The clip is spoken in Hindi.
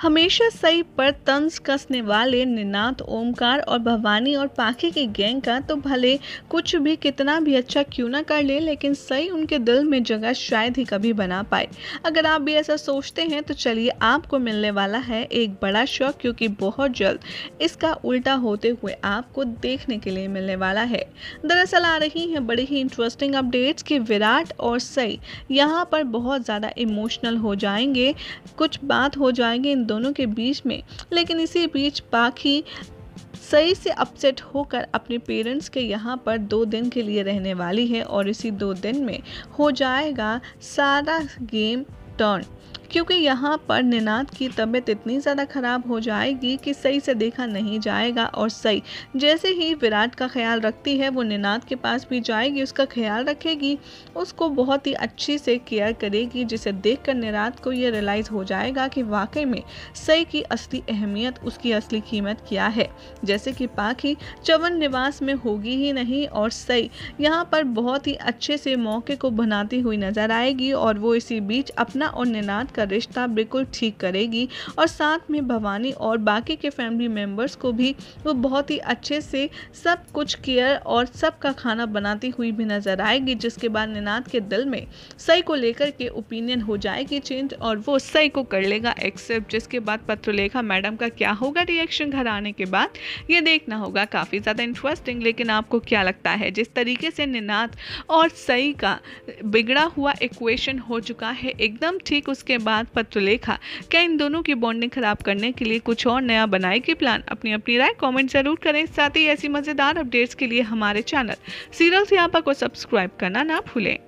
हमेशा सही पर तंज कसने वाले निनाथ ओमकार और भवानी और पाखी की गैंग का तो भले कुछ भी कितना भी अच्छा क्यों ना कर ले लेकिन सही उनके दिल में जगह शायद ही कभी बना पाए अगर आप भी ऐसा सोचते हैं तो चलिए आपको मिलने वाला है एक बड़ा शौक क्योंकि बहुत जल्द इसका उल्टा होते हुए आपको देखने के लिए मिलने वाला है दरअसल आ रही हैं बड़ी ही इंटरेस्टिंग अपडेट्स कि विराट और सई यहाँ पर बहुत ज़्यादा इमोशनल हो जाएंगे कुछ बात हो जाएंगे दोनों के बीच में लेकिन इसी बीच पाखी सही से अपसेट होकर अपने पेरेंट्स के यहाँ पर दो दिन के लिए रहने वाली है और इसी दो दिन में हो जाएगा सारा गेम टर्न क्योंकि यहाँ पर निनाद की तबीयत इतनी ज़्यादा ख़राब हो जाएगी कि सही से देखा नहीं जाएगा और सही जैसे ही विराट का ख्याल रखती है वो निनाद के पास भी जाएगी उसका ख्याल रखेगी उसको बहुत ही अच्छी से केयर करेगी जिसे देख कर निरात को ये रियलाइज़ हो जाएगा कि वाकई में सही की असली अहमियत उसकी असली कीमत क्या है जैसे कि पाखी चवन निवास में होगी ही नहीं और सही यहाँ पर बहुत ही अच्छे से मौके को बनाती हुई नज़र आएगी और वो इसी बीच अपना और निनाद का रिश्ता बिल्कुल ठीक करेगी और साथ में भवानी और बाकी के फैमिली मेम्बर्स को भी वो बहुत ही अच्छे से सब कुछ केयर और सबका खाना बनाती हुई भी नजर आएगी जिसके बाद निनाद के दिल में सही को लेकर के ओपिनियन हो जाएगी चेंज और वो सही को कर लेगा एक्सेप्ट जिसके बाद पत्रलेखा मैडम का क्या होगा रिएक्शन घर आने के बाद ये देखना होगा काफ़ी ज़्यादा इंटरेस्टिंग लेकिन आपको क्या लगता है जिस तरीके से निनाद और सही का बिगड़ा हुआ इक्वेशन हो चुका है एकदम ठीक उसके बाद लेखा क्या इन दोनों की बॉन्डिंग खराब करने के लिए कुछ और नया बनाएगी प्लान अपनी अपनी राय कॉमेंट जरूर करें साथ ही ऐसी मज़ेदार अपडेट्स के लिए हमारे चैनल सीरियल सियापा को सब्सक्राइब करना ना भूलें